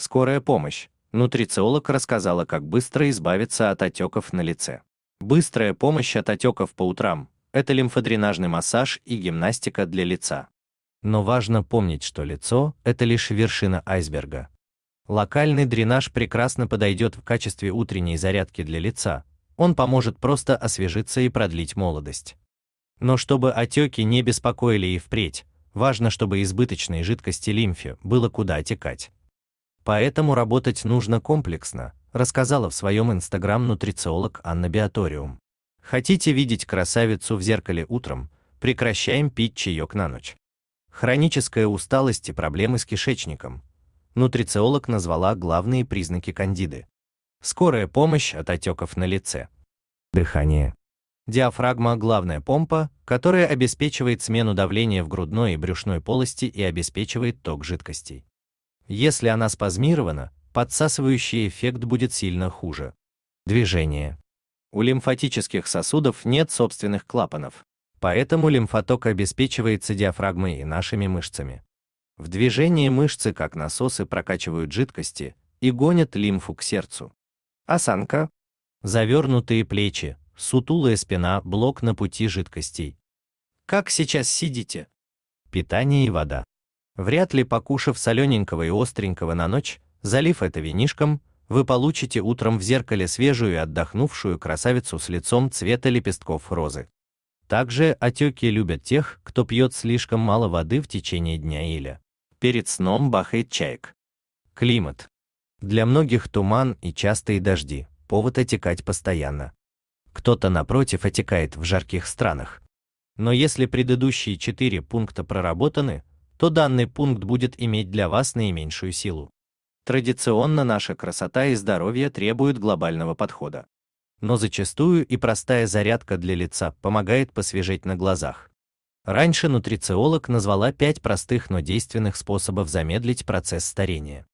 Скорая помощь. Нутрициолог рассказала, как быстро избавиться от отеков на лице. Быстрая помощь от отеков по утрам – это лимфодренажный массаж и гимнастика для лица. Но важно помнить, что лицо – это лишь вершина айсберга. Локальный дренаж прекрасно подойдет в качестве утренней зарядки для лица, он поможет просто освежиться и продлить молодость. Но чтобы отеки не беспокоили и впредь, важно, чтобы избыточной жидкости лимфе было куда отекать. Поэтому работать нужно комплексно, рассказала в своем инстаграм нутрициолог Анна Биаториум. Хотите видеть красавицу в зеркале утром? Прекращаем пить чаек на ночь. Хроническая усталость и проблемы с кишечником. Нутрициолог назвала главные признаки кандиды. Скорая помощь от отеков на лице. Дыхание. Диафрагма – главная помпа, которая обеспечивает смену давления в грудной и брюшной полости и обеспечивает ток жидкостей. Если она спазмирована, подсасывающий эффект будет сильно хуже. Движение. У лимфатических сосудов нет собственных клапанов, поэтому лимфоток обеспечивается диафрагмой и нашими мышцами. В движении мышцы как насосы прокачивают жидкости и гонят лимфу к сердцу. Осанка. Завернутые плечи, сутулая спина, блок на пути жидкостей. Как сейчас сидите? Питание и вода. Вряд ли покушав солененького и остренького на ночь, залив это винишком, вы получите утром в зеркале свежую и отдохнувшую красавицу с лицом цвета лепестков розы. Также отеки любят тех, кто пьет слишком мало воды в течение дня или перед сном бахает чайк. Климат. Для многих туман и частые дожди, повод отекать постоянно. Кто-то напротив отекает в жарких странах. Но если предыдущие четыре пункта проработаны, то данный пункт будет иметь для вас наименьшую силу. Традиционно наша красота и здоровье требуют глобального подхода. Но зачастую и простая зарядка для лица помогает посвежеть на глазах. Раньше нутрициолог назвала пять простых, но действенных способов замедлить процесс старения.